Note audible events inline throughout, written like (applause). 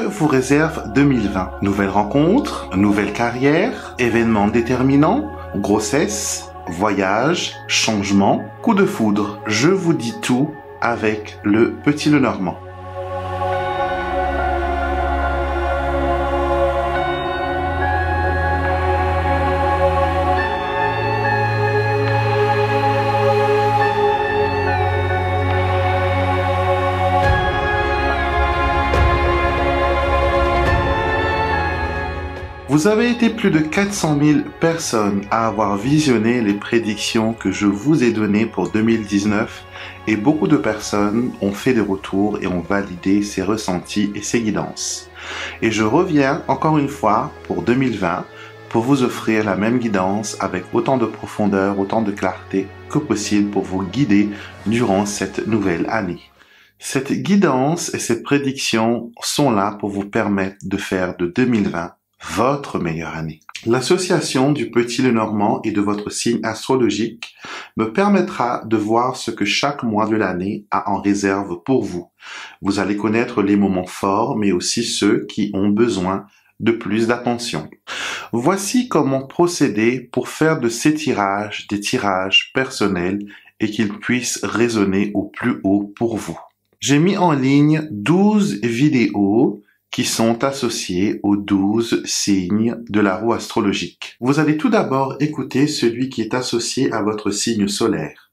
que vous réserve 2020. Nouvelle rencontre, nouvelle carrière, événement déterminant, grossesse, voyage, changement, coup de foudre. Je vous dis tout avec le petit Lenormand. Vous avez été plus de 400 000 personnes à avoir visionné les prédictions que je vous ai données pour 2019 et beaucoup de personnes ont fait des retours et ont validé ces ressentis et ces guidances. Et je reviens encore une fois pour 2020 pour vous offrir la même guidance avec autant de profondeur, autant de clarté que possible pour vous guider durant cette nouvelle année. Cette guidance et cette prédiction sont là pour vous permettre de faire de 2020 votre meilleure année. L'association du petit Lenormand et de votre signe astrologique me permettra de voir ce que chaque mois de l'année a en réserve pour vous. Vous allez connaître les moments forts, mais aussi ceux qui ont besoin de plus d'attention. Voici comment procéder pour faire de ces tirages des tirages personnels et qu'ils puissent résonner au plus haut pour vous. J'ai mis en ligne 12 vidéos qui sont associés aux douze signes de la roue astrologique. Vous allez tout d'abord écouter celui qui est associé à votre signe solaire.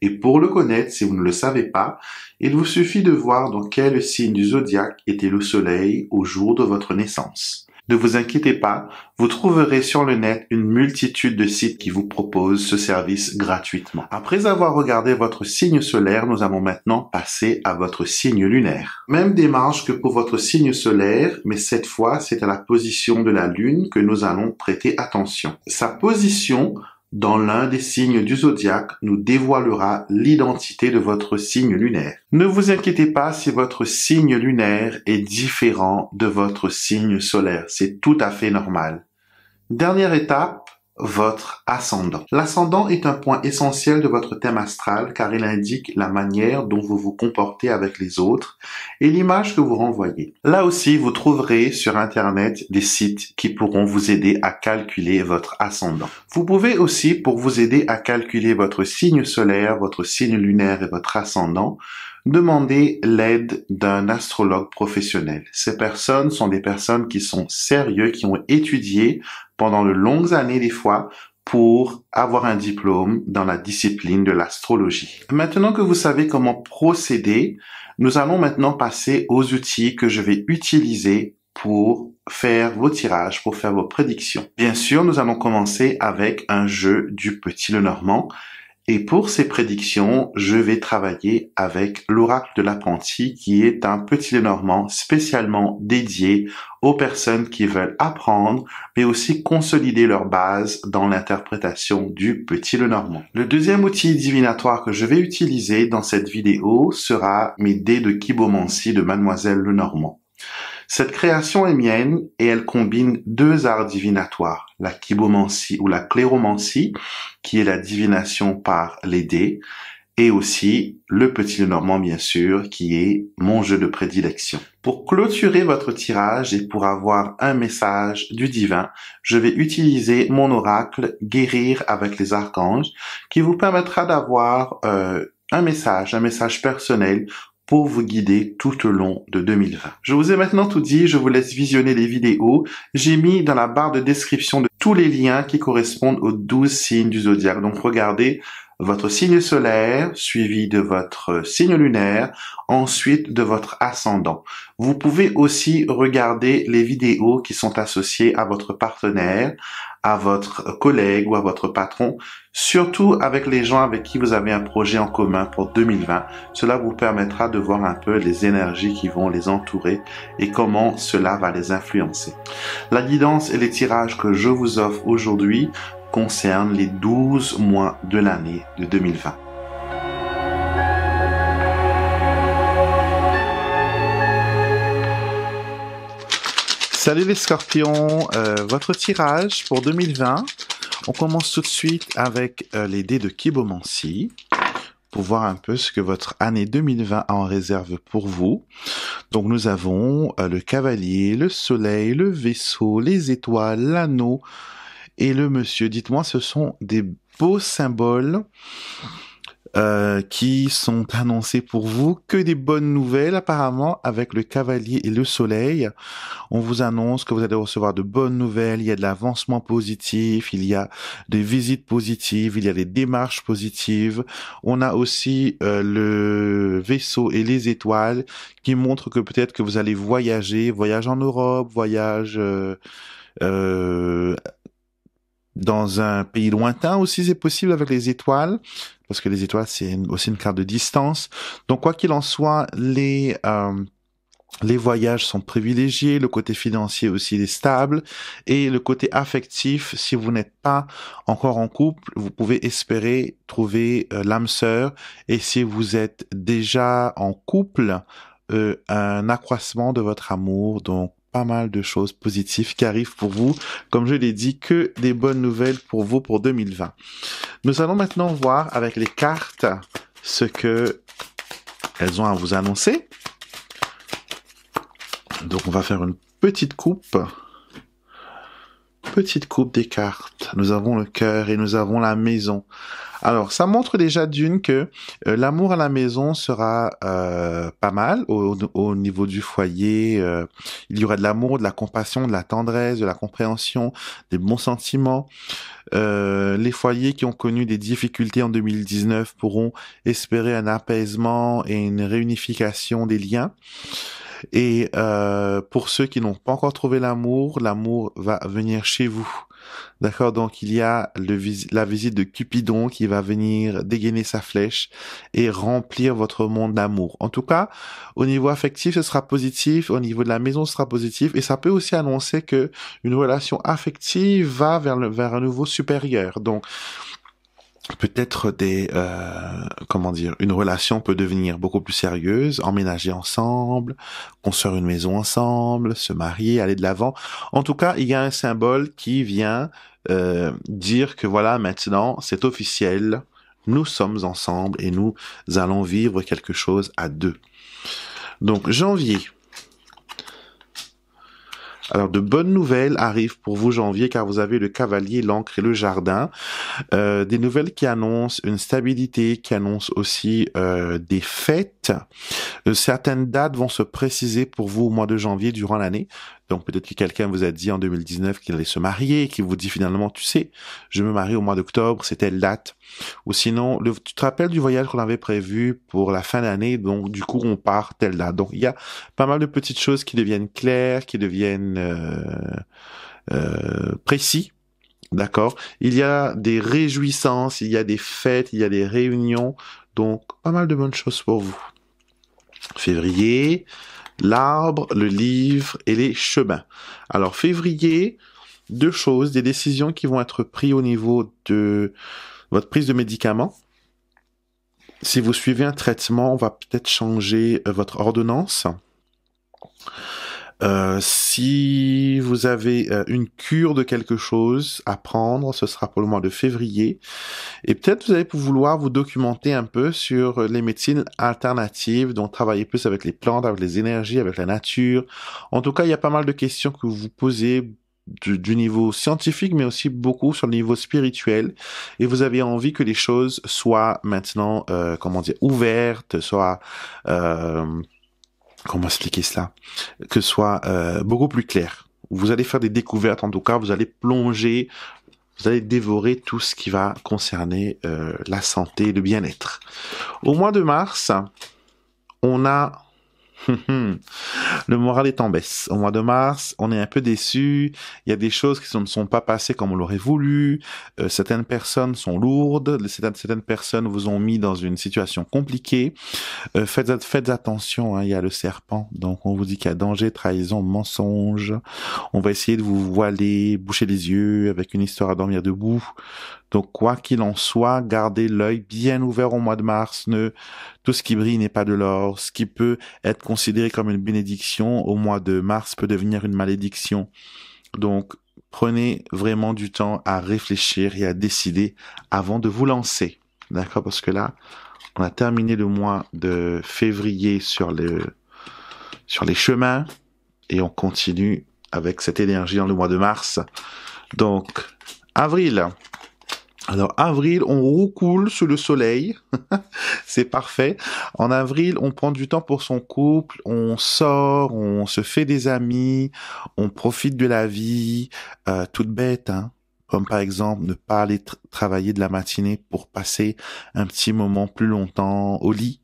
Et pour le connaître, si vous ne le savez pas, il vous suffit de voir dans quel signe du zodiaque était le soleil au jour de votre naissance. Ne vous inquiétez pas, vous trouverez sur le net une multitude de sites qui vous proposent ce service gratuitement. Après avoir regardé votre signe solaire, nous allons maintenant passer à votre signe lunaire. Même démarche que pour votre signe solaire, mais cette fois c'est à la position de la Lune que nous allons prêter attention. Sa position dans l'un des signes du zodiaque nous dévoilera l'identité de votre signe lunaire. Ne vous inquiétez pas si votre signe lunaire est différent de votre signe solaire, c'est tout à fait normal. Dernière étape, votre ascendant. L'ascendant est un point essentiel de votre thème astral car il indique la manière dont vous vous comportez avec les autres et l'image que vous renvoyez. Là aussi, vous trouverez sur Internet des sites qui pourront vous aider à calculer votre ascendant. Vous pouvez aussi, pour vous aider à calculer votre signe solaire, votre signe lunaire et votre ascendant, Demandez l'aide d'un astrologue professionnel. Ces personnes sont des personnes qui sont sérieuses, qui ont étudié pendant de longues années des fois pour avoir un diplôme dans la discipline de l'astrologie. Maintenant que vous savez comment procéder, nous allons maintenant passer aux outils que je vais utiliser pour faire vos tirages, pour faire vos prédictions. Bien sûr, nous allons commencer avec un jeu du petit Lenormand. Et pour ces prédictions, je vais travailler avec l'oracle de l'apprenti qui est un petit Lenormand spécialement dédié aux personnes qui veulent apprendre, mais aussi consolider leur base dans l'interprétation du petit Lenormand. Le deuxième outil divinatoire que je vais utiliser dans cette vidéo sera mes dés de kibomancie de Mademoiselle Lenormand. Cette création est mienne et elle combine deux arts divinatoires, la kibomancie ou la cléromancie, qui est la divination par les dés, et aussi le petit normand bien sûr, qui est mon jeu de prédilection. Pour clôturer votre tirage et pour avoir un message du divin, je vais utiliser mon oracle Guérir avec les archanges, qui vous permettra d'avoir euh, un message, un message personnel vous guider tout au long de 2020. Je vous ai maintenant tout dit, je vous laisse visionner les vidéos. J'ai mis dans la barre de description de tous les liens qui correspondent aux 12 signes du zodiaque. Donc regardez votre signe solaire, suivi de votre signe lunaire, ensuite de votre ascendant. Vous pouvez aussi regarder les vidéos qui sont associées à votre partenaire, à votre collègue ou à votre patron, surtout avec les gens avec qui vous avez un projet en commun pour 2020. Cela vous permettra de voir un peu les énergies qui vont les entourer et comment cela va les influencer. La guidance et les tirages que je vous offre aujourd'hui concernent les 12 mois de l'année de 2020. Salut les scorpions, euh, votre tirage pour 2020. On commence tout de suite avec euh, les dés de Kibomancy pour voir un peu ce que votre année 2020 a en réserve pour vous. Donc nous avons euh, le cavalier, le soleil, le vaisseau, les étoiles, l'anneau et le monsieur. Dites-moi, ce sont des beaux symboles euh, qui sont annoncés pour vous. Que des bonnes nouvelles apparemment avec le Cavalier et le Soleil. On vous annonce que vous allez recevoir de bonnes nouvelles. Il y a de l'avancement positif, il y a des visites positives, il y a des démarches positives. On a aussi euh, le vaisseau et les étoiles qui montrent que peut-être que vous allez voyager, voyage en Europe, voyage... Euh, euh dans un pays lointain aussi c'est possible avec les étoiles parce que les étoiles c'est aussi une carte de distance donc quoi qu'il en soit les euh, les voyages sont privilégiés, le côté financier aussi est stable et le côté affectif, si vous n'êtes pas encore en couple, vous pouvez espérer trouver euh, l'âme sœur et si vous êtes déjà en couple, euh, un accroissement de votre amour, donc pas mal de choses positives qui arrivent pour vous. Comme je l'ai dit, que des bonnes nouvelles pour vous pour 2020. Nous allons maintenant voir avec les cartes ce que elles ont à vous annoncer. Donc on va faire une petite coupe petite coupe des cartes. Nous avons le cœur et nous avons la maison. Alors, ça montre déjà d'une que euh, l'amour à la maison sera euh, pas mal au, niveau du foyer. Euh, il y aura de l'amour, de la compassion, de la tendresse, de la compréhension, des bons sentiments. les foyers qui ont connu des difficultés en 2019 pourront espérer un apaisement et une réunification des liens. Et euh, pour ceux qui n'ont pas encore trouvé l'amour, l'amour va venir chez vous. D'accord, donc il y a la visite de Cupidon qui va venir dégainer sa flèche et remplir votre monde d'amour. En tout cas, au niveau affectif, ce sera positif, au niveau de la maison, ce sera positif, et ça peut aussi annoncer que une relation affective va vers, vers un nouveau supérieur. Donc, peut-être des euh, comment dire une relation peut devenir beaucoup plus sérieuse emménager ensemble construire une maison ensemble se marier aller de l'avant en tout cas il y a un symbole qui vient euh, dire que voilà maintenant c'est officiel nous sommes ensemble et nous allons vivre quelque chose à deux donc janvier alors de bonnes nouvelles arrivent pour vous janvier car vous avez le cavalier, l'encre et le jardin. Euh, des nouvelles qui annoncent une stabilité, qui annoncent aussi euh, des fêtes. Euh, certaines dates vont se préciser pour vous au mois de janvier durant l'année. Donc peut-être que quelqu'un vous a dit en 2019 qu'il allait se marier, qu'il vous dit finalement, tu sais, je me marie au mois d'octobre, c'est telle date. Ou sinon, tu te rappelles du voyage qu'on avait prévu pour la fin d'année, donc du coup on part telle date. Donc il y a pas mal de petites choses qui deviennent claires, qui deviennent euh, euh, précis. D'accord Il y a des réjouissances, il y a des fêtes, il y a des réunions. Donc, pas mal de bonnes choses pour vous. Février, l'arbre, le livre et les chemins. Alors février, deux choses, des décisions qui vont être prises au niveau de votre prise de médicaments. Si vous suivez un traitement, on va peut-être changer euh, votre ordonnance. Euh, si vous avez euh, une cure de quelque chose à prendre, ce sera pour le mois de février. Et peut-être vous allez vouloir vous documenter un peu sur les médecines alternatives, donc travailler plus avec les plantes, avec les énergies, avec la nature. En tout cas, il y a pas mal de questions que vous vous posez du, du, niveau scientifique, mais aussi beaucoup sur le niveau spirituel. Et vous avez envie que les choses soient maintenant, euh, comment dire, ouvertes, soient comment expliquer cela, que soit euh, beaucoup plus clair. Vous allez faire des découvertes, en tout cas, vous allez plonger, vous allez dévorer tout ce qui va concerner euh, la santé, le bien-être. Au mois de mars, on a (laughs) le moral est en baisse. Au mois de mars, on est un peu déçu. Il y a des choses qui ne sont pas passées comme on l'aurait voulu. Euh, certaines personnes sont lourdes. Certaines, personnes vous ont mis dans une situation compliquée. Euh, faites, faites attention, hein, il y a le serpent. Donc on vous dit qu'il y a danger, trahison, mensonge. On va essayer de vous voiler, boucher les yeux avec une histoire à dormir debout. Donc, quoi qu'il en soit, gardez l'œil bien ouvert au mois de mars. Ne, tout ce qui brille n'est pas de l'or. Ce qui peut être considéré comme une bénédiction au mois de mars peut devenir une malédiction. Donc, prenez vraiment du temps à réfléchir et à décider avant de vous lancer. D'accord? Parce que là, on a terminé le mois de février sur le, sur les chemins et on continue avec cette énergie dans le mois de mars. Donc, avril, alors avril, on roucoule sous le soleil, (laughs) c'est parfait. En avril, on prend du temps pour son couple, on sort, on se fait des amis, on profite de la vie, euh, toute bête, hein. comme par exemple ne pas aller travailler de la matinée pour passer un petit moment plus longtemps au lit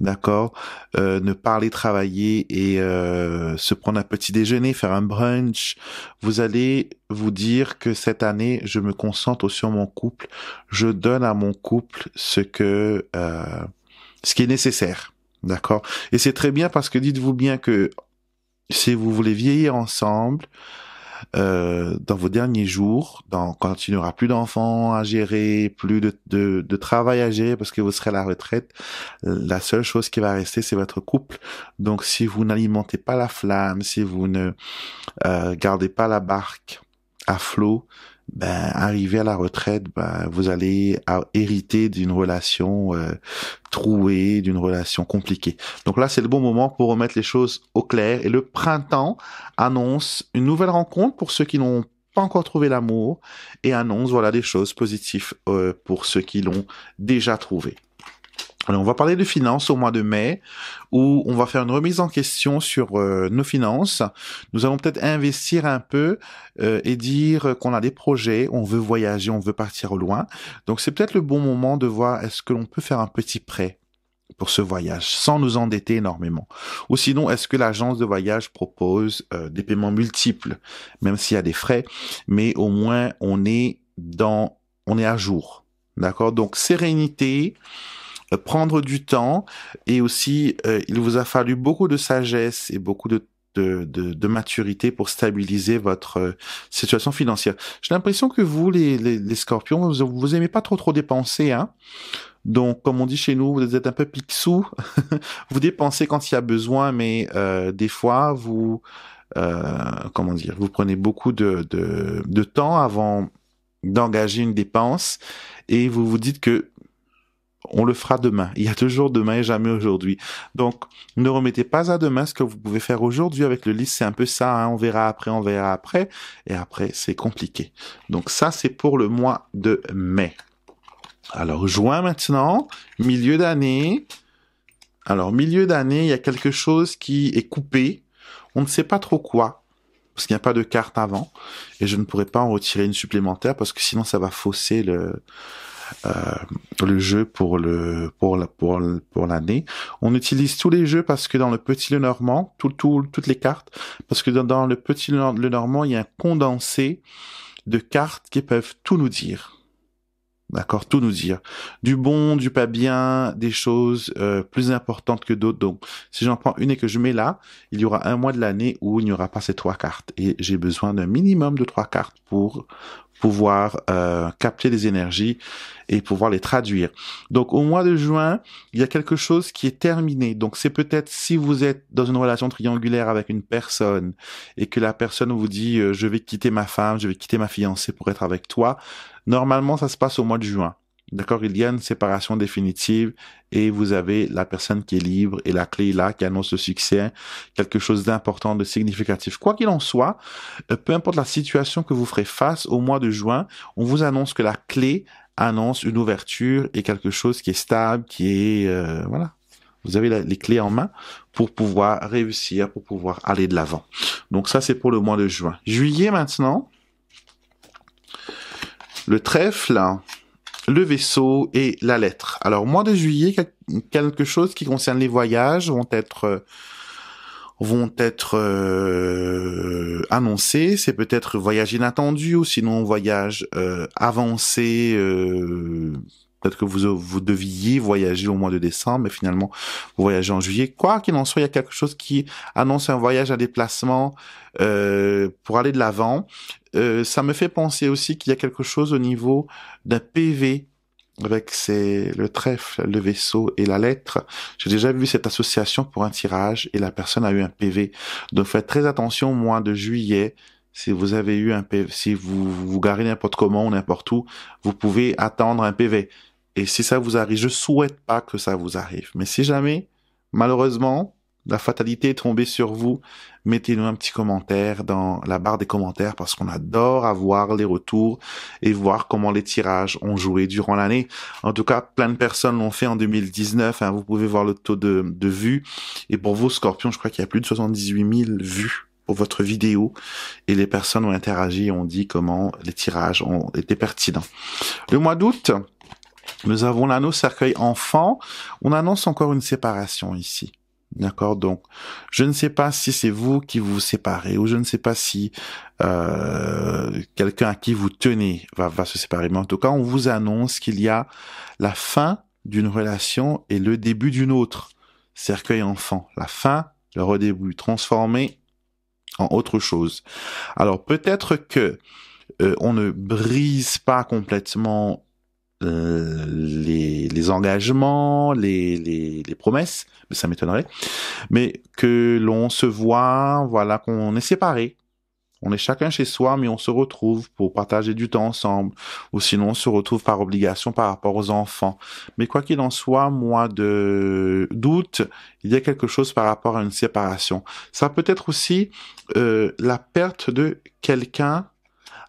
d'accord euh, Ne parler, travailler et euh, se prendre un petit déjeuner, faire un brunch. Vous allez vous dire que cette année, je me concentre sur mon couple. Je donne à mon couple ce que euh, ce qui est nécessaire, d'accord Et c'est très bien parce que dites-vous bien que si vous voulez vieillir ensemble, euh, dans vos derniers jours, quand il n'y aura plus d'enfants à gérer, plus de, de, travail à gérer parce que vous serez à la retraite, la seule chose qui va rester, c'est votre couple. Donc si vous n'alimentez pas la flamme, si vous ne euh, gardez pas la barque à flot, ben, arrivé à la retraite, ben, vous allez hériter d'une relation euh, trouée, d'une relation compliquée. Donc là, c'est le bon moment pour remettre les choses au clair. Et le printemps annonce une nouvelle rencontre pour ceux qui n'ont pas encore trouvé l'amour et annonce voilà des choses positives euh, pour ceux qui l'ont déjà trouvé. Alors, on va parler de finances au mois de mai, où on va faire une remise en question sur euh, nos finances. Nous allons peut-être investir un peu euh, et dire qu'on a des projets, on veut voyager, on veut partir au loin. Donc, c'est peut-être le bon moment de voir est-ce que l'on peut faire un petit prêt pour ce voyage sans nous endetter énormément Ou sinon, est-ce que l'agence de voyage propose euh, des paiements multiples, même s'il y a des frais, mais au moins on est dans, on est à jour. D'accord Donc sérénité, euh, prendre du temps et aussi euh, il vous a fallu beaucoup de sagesse et beaucoup de de, de, maturité pour stabiliser votre euh, situation financière. J'ai l'impression que vous, les, les, les scorpions, vous, vous, aimez pas trop trop dépenser, hein. Donc, comme on dit chez nous, vous êtes un peu pixou. (laughs) vous dépensez quand il y a besoin, mais euh, des fois, vous, euh, comment dire, vous prenez beaucoup de, de, de temps avant d'engager une dépense et vous vous dites que on le fera demain. Il y a toujours demain et jamais aujourd'hui. Donc, ne remettez pas à demain ce que vous pouvez faire aujourd'hui avec le liste. C'est un peu ça. Hein. On verra après, on verra après. Et après, c'est compliqué. Donc ça, c'est pour le mois de mai. Alors, juin maintenant, milieu d'année. Alors, milieu d'année, il y a quelque chose qui est coupé. On ne sait pas trop quoi parce qu'il n'y a pas de carte avant et je ne pourrais pas en retirer une supplémentaire parce que sinon ça va fausser le euh, le jeu pour le pour la pour, pour l'année. On utilise tous les jeux parce que dans le petit le normand, tout, tout toutes les cartes, parce que dans, le petit le normand, il y a un condensé de cartes qui peuvent tout nous dire. D'accord, tout nous dire. Du bon, du pas bien, des choses euh, plus importantes que d'autres. Donc, si j'en prends une et que je mets là, il y aura un mois de l'année où il n'y aura pas ces trois cartes. Et j'ai besoin d'un minimum de trois cartes pour pouvoir euh, capter des énergies et pouvoir les traduire. Donc au mois de juin, il y a quelque chose qui est terminé. Donc c'est peut-être si vous êtes dans une relation triangulaire avec une personne et que la personne vous dit euh, je vais quitter ma femme, je vais quitter ma fiancée pour être avec toi, normalement ça se passe au mois de juin. D'accord, il y a une séparation définitive et vous avez la personne qui est libre et la clé là qui annonce le succès, quelque chose d'important, de significatif. Quoi qu'il en soit, euh, peu importe la situation que vous ferez face au mois de juin, on vous annonce que la clé annonce une ouverture et quelque chose qui est stable, qui est euh, voilà. Vous avez les clés en main pour pouvoir réussir, pour pouvoir aller de l'avant. Donc ça c'est pour le mois de juin. Juillet maintenant, le trèfle le vaisseau et la lettre. Alors, au mois de juillet, quelque chose qui concerne les voyages vont être euh, vont être euh, annoncés. C'est peut-être voyage inattendu ou sinon voyage euh, avancé, Peut-être que vous, vous deviez voyager au mois de décembre, mais finalement, vous voyagez en juillet. Quoi qu'il en soit, il y a quelque chose qui annonce un voyage, à déplacement euh, pour aller de l'avant. Euh, ça me fait penser aussi qu'il y a quelque chose au niveau d'un PV avec le trèfle, le vaisseau et la lettre. J'ai déjà vu cette association pour un tirage et la personne a eu un PV. Donc faites très attention au mois de juillet. Si vous avez eu un PV, si vous vous garez n'importe comment ou n'importe où, vous pouvez attendre un PV. Et si ça vous arrive, je souhaite pas que ça vous arrive. Mais si jamais, malheureusement, la fatalité est tombée sur vous, mettez-nous un petit commentaire dans la barre des commentaires parce qu'on adore avoir les retours et voir comment les tirages ont joué durant l'année. En tout cas, plein de personnes l'ont fait en 2019. Hein. vous pouvez voir le taux de, de vues. Et pour vous, Scorpion, je crois qu'il y a plus de 78 000 vues pour votre vidéo et les personnes ont interagi et ont dit comment les tirages ont été pertinents. Le mois d'août, nous avons nos cercueil enfant. On annonce encore une séparation ici. D'accord Donc, je ne sais pas si c'est vous qui vous séparez ou je ne sais pas si euh, quelqu'un à qui vous tenez va, se séparer. Mais en tout cas, on vous annonce qu'il y a la fin d'une relation et le début d'une autre. Cercueil enfant, la fin, le redébut, transformé en autre chose. Alors peut-être que euh, on ne brise pas complètement euh, les, engagements, les, les, promesses, mais ça m'étonnerait, mais que l'on se voit, voilà, qu'on est séparés. On est chacun chez soi, mais on se retrouve pour partager du temps ensemble, ou sinon on se retrouve par obligation par rapport aux enfants. Mais quoi qu'il en soit, moi de doute, il y a quelque chose par rapport à une séparation. Ça peut être aussi euh, la perte de quelqu'un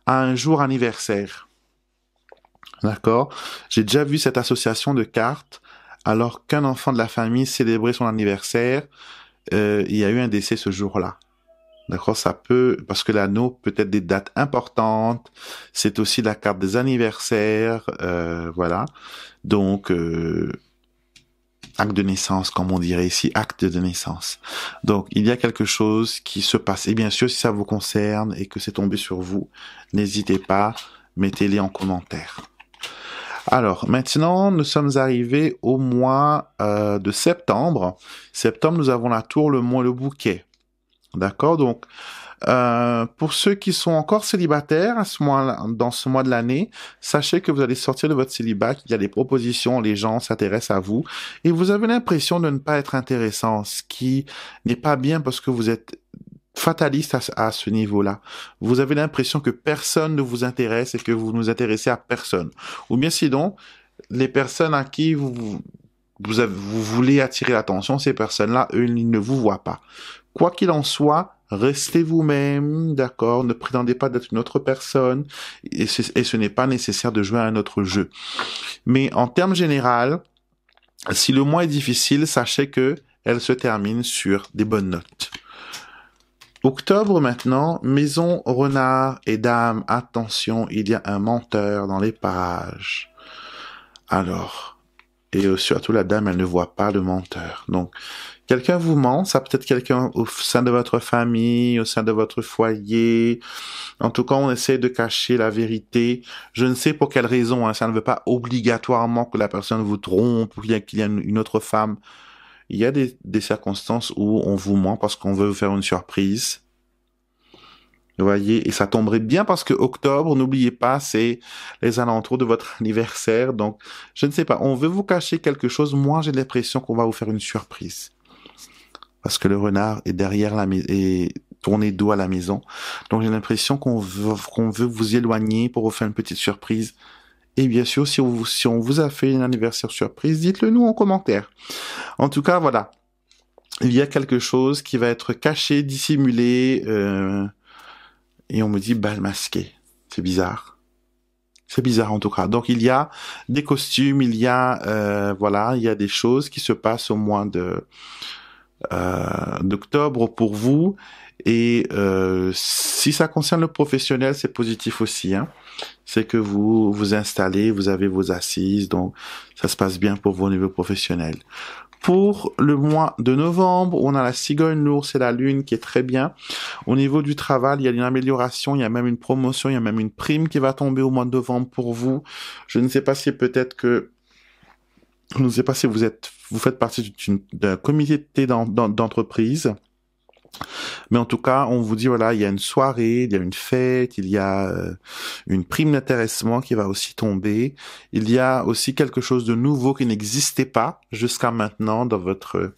à un jour anniversaire D'accord J'ai déjà vu cette association de cartes alors qu'un enfant de la famille célébrait son anniversaire. Euh, il y a eu un décès ce jour-là. D'accord Ça peut, parce que l'anneau peut être des dates importantes. C'est aussi la carte des anniversaires. Euh, voilà. Donc, euh, acte de naissance, comme on dirait ici, acte de naissance. Donc, il y a quelque chose qui se passe. Et bien sûr, si ça vous concerne et que c'est tombé sur vous, n'hésitez pas, mettez-les en commentaire. Alors, maintenant, nous sommes arrivés au mois euh, de septembre. Septembre, nous avons la tour, le mois, le bouquet. D'accord Donc, euh, pour ceux qui sont encore célibataires ce mois, dans ce mois de l'année, sachez que vous allez sortir de votre célibat, qu'il y a des propositions, les gens s'intéressent à vous, et vous avez l'impression de ne pas être intéressant, ce qui n'est pas bien parce que vous êtes fataliste à, ce niveau-là. Vous avez l'impression que personne ne vous intéresse et que vous nous intéressez à personne. Ou bien sinon, les personnes à qui vous, vous, vous voulez attirer l'attention, ces personnes-là, eux, ne vous voient pas. Quoi qu'il en soit, restez vous-même, d'accord Ne prétendez pas d'être une autre personne et, ce n'est pas nécessaire de jouer à un autre jeu. Mais en termes général, si le mois est difficile, sachez que elle se termine sur des bonnes notes. Octobre maintenant, maison, renard et dame, attention, il y a un menteur dans les parages. Alors, et euh, surtout la dame, elle ne voit pas le menteur. Donc, quelqu'un vous ment, ça peut être quelqu'un au sein de votre famille, au sein de votre foyer. En tout cas, on essaie de cacher la vérité. Je ne sais pour quelle raison, hein, ça ne veut pas obligatoirement que la personne vous trompe ou qu'il y a une autre femme il y a des, circonstances où on vous ment parce qu'on veut vous faire une surprise. Vous voyez, et ça tomberait bien parce que octobre, n'oubliez pas, c'est les alentours de votre (laughs) anniversaire. Donc, je ne sais pas, on veut vous cacher quelque chose. Moi, j'ai l'impression qu'on va vous faire une surprise. Parce que le renard est derrière la maison, est tourné dos à la maison. Donc, j'ai l'impression qu'on veut, qu'on veut vous éloigner pour vous faire une petite surprise. Et bien sûr, si on vous, a fait un anniversaire surprise, dites-le nous en commentaire. En tout cas, voilà. Il y a quelque chose qui va être caché, dissimulé, euh, et on me dit bal masqué. C'est bizarre. C'est bizarre en tout cas. Donc il y a des costumes, il y a euh, voilà, il y a des choses qui se passent au mois de euh, d'octobre pour vous. Et si ça concerne le professionnel, c'est positif aussi. Hein c'est que vous vous installez, vous avez vos assises, donc ça se passe bien pour vos niveaux professionnels. Pour le mois de novembre, on a la cigogne, lourde, et la lune qui est très bien. Au niveau du travail, il y a une amélioration, il y a même une promotion, il y a même une prime qui va tomber au mois de novembre pour vous. Je ne sais pas si peut-être que je ne sais pas si vous êtes, vous faites partie d'un comité d'entreprise. Mais en tout cas, on vous dit voilà, il y a une soirée, il y a une fête, il y a euh, une prime d'intéressement qui va aussi tomber. Il y a aussi quelque chose de nouveau qui n'existait pas jusqu'à maintenant dans votre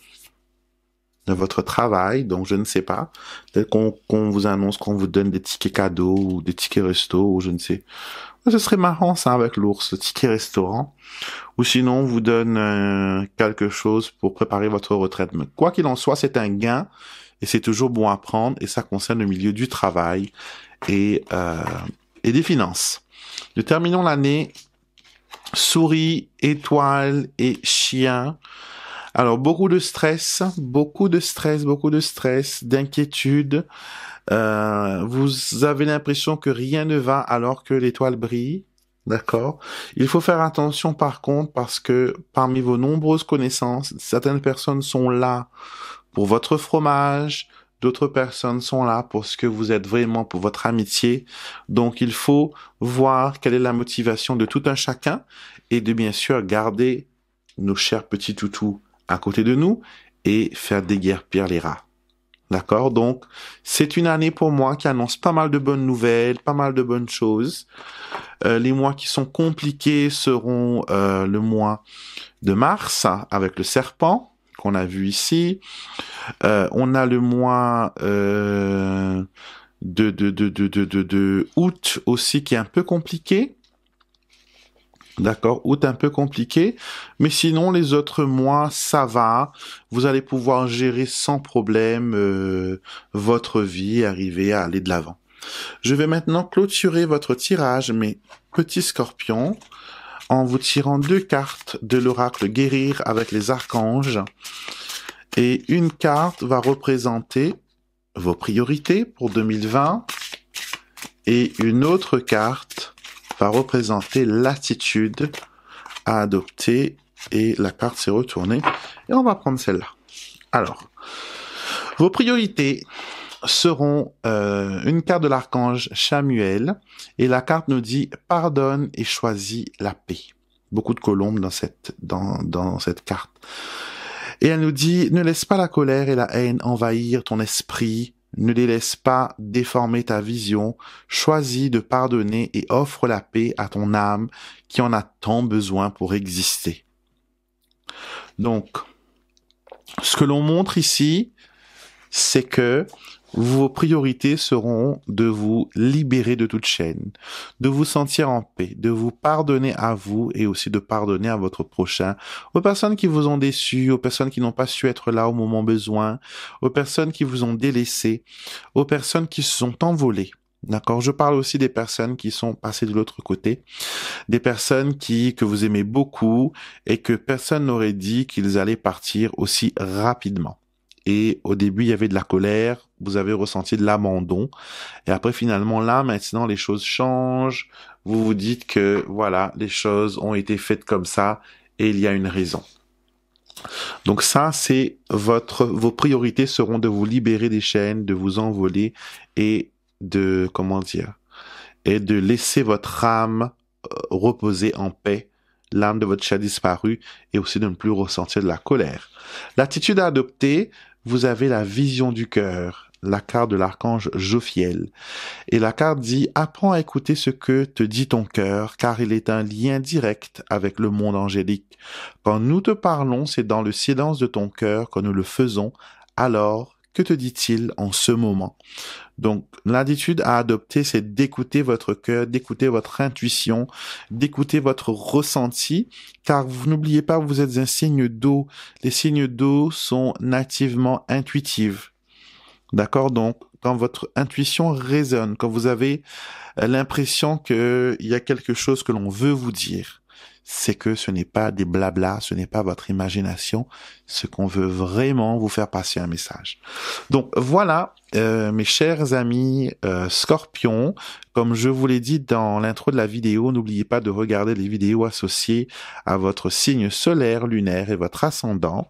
dans votre travail. Donc je ne sais pas, peut-être qu'on vous annonce qu'on vous donne des tickets cadeaux ou des tickets resto ou je ne sais. Ce serait marrant ça avec l'ours, le ticket restaurant. Ou sinon, on vous donne euh, quelque chose pour préparer votre retraite. Mais quoi qu'il en soit, c'est un gain et c'est toujours bon à prendre et ça concerne le milieu du travail et, euh, et des finances. Nous terminons l'année souris, étoile et chien. Alors beaucoup de stress, beaucoup de stress, beaucoup de stress, d'inquiétude. Euh, vous avez l'impression que rien ne va alors que l'étoile brille. D'accord Il faut faire attention par contre parce que parmi vos nombreuses connaissances, certaines personnes sont là pour votre fromage, d'autres personnes sont là pour ce que vous êtes vraiment, pour votre amitié. Donc il faut voir quelle est la motivation de tout un chacun et de bien sûr garder nos chers petits toutous à côté de nous et faire déguerpir les rats. D'accord Donc c'est une année pour moi qui annonce pas mal de bonnes nouvelles, pas mal de bonnes choses. Euh, les mois qui sont compliqués seront euh, le mois de mars avec le serpent qu'on a vu ici. Euh, on a le mois euh, de, août aussi qui est un peu compliqué. D'accord, août un peu compliqué, mais sinon les autres mois ça va. Vous allez pouvoir gérer sans problème euh, votre vie arriver à aller de l'avant. Je vais maintenant clôturer votre tirage, mes petits scorpions en vous tirant deux cartes de l'oracle guérir avec les archanges. Et une carte va représenter vos priorités pour 2020 et une autre carte va représenter l'attitude à adopter et la carte s'est retournée et on va prendre celle-là. Alors, vos priorités, seront euh, une carte de l'archange Samuel et la carte nous dit pardonne et choisis la paix. Beaucoup de colombes dans cette dans, dans cette carte. Et elle nous dit ne laisse pas la colère et la haine envahir ton esprit, ne les laisse pas déformer ta vision, choisis de pardonner et offre la paix à ton âme qui en a tant besoin pour exister. Donc, ce que l'on montre ici, c'est que vos priorités seront de vous libérer de toute chaîne, de vous sentir en paix, de vous pardonner à vous et aussi de pardonner à votre prochain, aux personnes qui vous ont déçu, aux personnes qui n'ont pas su être là au moment besoin, aux personnes qui vous ont délaissé, aux personnes qui se sont envolées. D'accord. Je parle aussi des personnes qui sont passées de l'autre côté, des personnes qui que vous aimez beaucoup et que personne n'aurait dit qu'ils allaient partir aussi rapidement et au début il y avait de la colère, vous avez ressenti de l'abandon et après finalement là maintenant les choses changent, vous vous dites que voilà, les choses ont été faites comme ça et il y a une raison. Donc ça, c'est votre, vos priorités seront de vous libérer des chaînes, de vous envoler et de, comment dire, et de laisser votre âme euh, reposer en paix, l'âme de votre chat disparu et aussi de ne plus ressentir de la colère. L'attitude à adopter, vous avez la vision du cœur, la carte de l'archange Jophiel. Et la carte dit Apprends à écouter ce que te dit ton cœur, car il est un lien direct avec le monde angélique. Quand nous te parlons, c'est dans le silence de ton cœur que nous le faisons, alors que te dit-il en ce moment Donc, l'attitude à adopter, c'est d'écouter votre cœur, d'écouter votre intuition, d'écouter votre ressenti, car vous n'oubliez pas, vous êtes un signe d'eau. Les signes d'eau sont nativement intuitifs. D'accord Donc, quand votre intuition résonne, quand vous avez l'impression qu'il y a quelque chose que l'on veut vous dire, c'est que ce n'est pas des blablas, ce n'est pas votre imagination, ce qu'on veut vraiment vous faire passer un message. Donc voilà euh, mes chers amis euh, scorpions, comme je vous l'ai dit dans l'intro de la vidéo, n'oubliez pas de regarder les vidéos associées à votre signe solaire, lunaire et votre ascendant.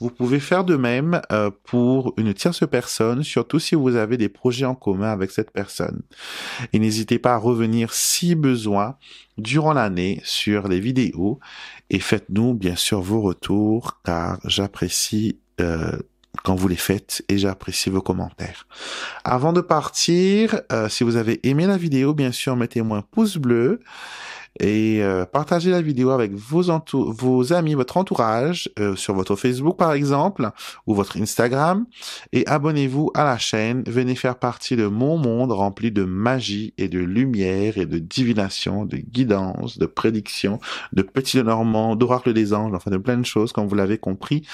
Vous pouvez faire de même euh, pour une tierce personne, surtout si vous avez des projets en commun avec cette personne. Et n'hésitez pas à revenir si besoin durant l'année sur les vidéos et faites-nous bien sûr vos retours car j'apprécie euh, quand vous les faites et j'apprécie vos commentaires. Avant de partir, euh, si vous avez aimé la vidéo, bien sûr, mettez-moi un pouce bleu et euh, partagez la vidéo avec vos, vos amis, votre entourage, euh, sur votre Facebook par exemple, ou votre Instagram, et abonnez-vous à la chaîne, venez faire partie de mon monde rempli de magie et de lumière et de divination, de guidance, de prédiction, de petits Normands, d'oracle des anges, enfin de plein de choses comme vous l'avez compris.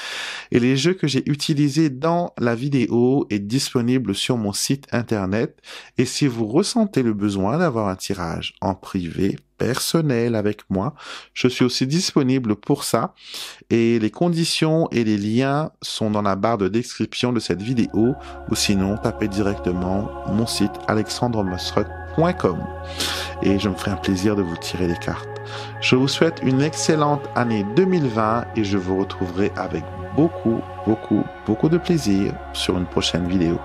Et les jeux que j'ai utilisés dans la vidéo est disponible sur mon site internet, et si vous ressentez le besoin d'avoir un tirage en privé, personnel avec moi. Je suis aussi disponible pour ça et les conditions et les liens sont dans la barre de description de cette vidéo ou sinon tapez directement mon site alexandremosrot.com et je me ferai un plaisir de vous tirer les cartes. Je vous souhaite une excellente année 2020 et je vous retrouverai avec beaucoup, beaucoup, beaucoup de plaisir sur une prochaine vidéo.